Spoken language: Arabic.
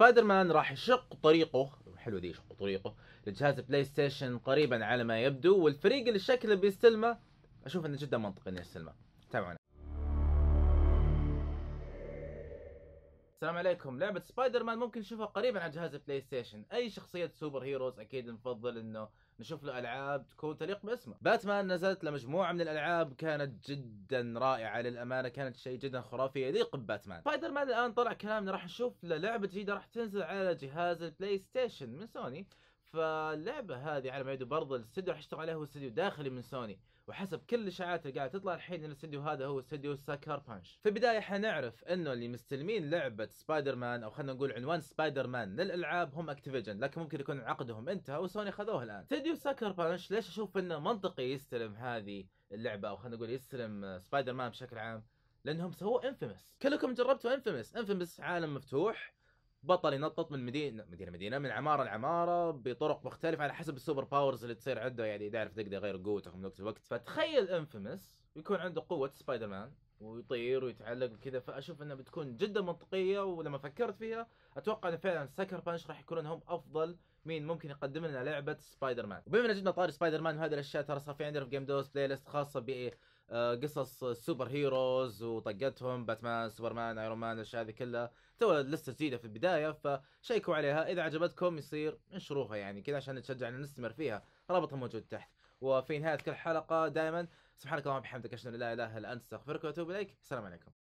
سبايدر مان راح يشق طريقه حلو دي يشق طريقه لجهاز بلاي ستيشن قريبا على ما يبدو والفريق اللي شكله بيستلمه اشوف انه جدا منطقي انه يستلمه تابعونا السلام عليكم لعبة سبايدر مان ممكن نشوفها قريبا على جهاز بلاي ستيشن أي شخصية سوبر هيروز أكيد نفضل أنه نشوف له ألعاب تكون تليق باسمه باتمان نزلت لمجموعة من الألعاب كانت جدا رائعة للأمانة كانت شيء جدا خرافي يليق بباتمان سبايدر مان الآن طلع كلامنا راح نشوف لعبة جديدة راح تنزل على جهاز البلاي ستيشن من سوني فاللعبه هذه على ما يبدو برضه الاستديو راح يشتغل عليه هو استديو داخلي من سوني وحسب كل الاشاعات اللي قاعده تطلع الحين ان الاستديو هذا هو استديو ساكر بانش في البدايه حنعرف انه اللي مستلمين لعبه سبايدر مان او خلينا نقول عنوان سبايدر مان للالعاب هم اكتيفيجن لكن ممكن يكون عقدهم انتهى وسوني خذوه الان استديو ساكر بانش ليش اشوف انه منطقي يستلم هذه اللعبه او خلينا نقول يستلم سبايدر مان بشكل عام لانهم سووا انفيمس كلكم جربتوا انفيمس انفيمس عالم مفتوح بطل ينطط من مدينه مدينه مدينه من عماره لعماره بطرق مختلفه على حسب السوبر باورز اللي تصير عنده يعني تعرف تقدر غير قوته من وقت لوقت فتخيل انفيمس يكون عنده قوه سبايدر مان ويطير ويتعلق وكذا فاشوف انها بتكون جدا منطقيه ولما فكرت فيها اتوقع ان فعلا سكر بانش راح يكونون هم افضل مين ممكن يقدم لنا لعبه سبايدر مان وبما ان جبنا طاري سبايدر مان وهذه الاشياء ترى صار في عندنا في جيم دوز بلاي ليست خاصه ب إيه؟ آه، قصص سوبر هيروز وطقتهم باتمان سوبرمان ايرون مان الاشياء هذه كلها تو لسه جديده في البدايه فشيكوا عليها اذا عجبتكم يصير انشروها يعني كذا عشان نتشجع نستمر فيها رابطها موجود تحت وفي نهايه كل حلقه دائما سبحانك اللهم وبحمدك اشهد ان لا اله الا انت استغفرك واتوب اليك السلام عليكم